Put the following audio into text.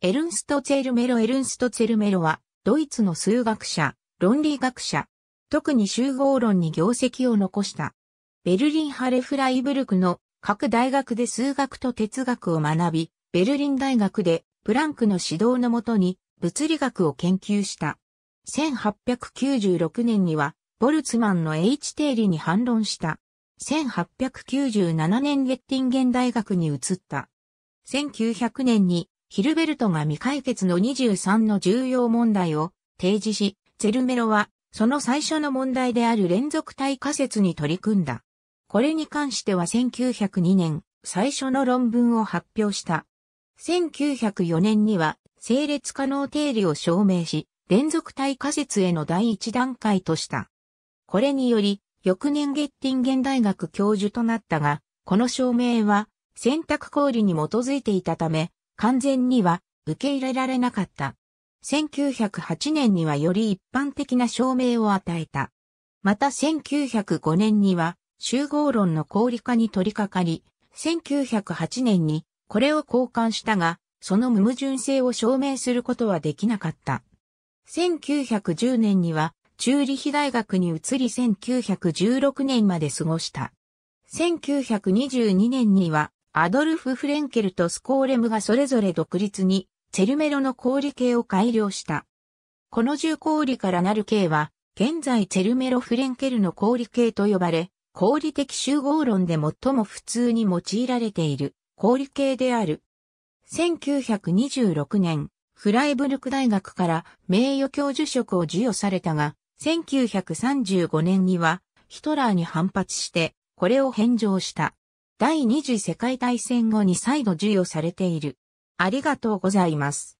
エルンスト・ツェルメロ・エルンスト・ツェルメロは、ドイツの数学者、論理学者、特に集合論に業績を残した。ベルリン・ハレフライブルクの各大学で数学と哲学を学び、ベルリン大学でプランクの指導のもとに物理学を研究した。1896年には、ボルツマンの H 定理に反論した。1897年ゲッティンゲン大学に移った。1900年にヒルベルトが未解決の23の重要問題を提示し、ゼルメロはその最初の問題である連続体仮説に取り組んだ。これに関しては1902年、最初の論文を発表した。1904年には、整列可能定理を証明し、連続体仮説への第一段階とした。これにより、翌年ゲッティンゲン大学教授となったが、この証明は選択考慮に基づいていたため、完全には受け入れられなかった。1908年にはより一般的な証明を与えた。また1905年には集合論の効率化に取り掛かり、1908年にこれを交換したが、その無矛盾性を証明することはできなかった。1910年には、チューリヒ大学に移り1916年まで過ごした。1922年には、アドルフ・フレンケルとスコーレムがそれぞれ独立に、チェルメロの氷系を改良した。この重氷からなる系は、現在チェルメロ・フレンケルの氷系と呼ばれ、氷的集合論で最も普通に用いられている氷系である。1926年、フライブルク大学から名誉教授職を授与されたが、1935年にはヒトラーに反発して、これを返上した。第二次世界大戦後に再度授与されている。ありがとうございます。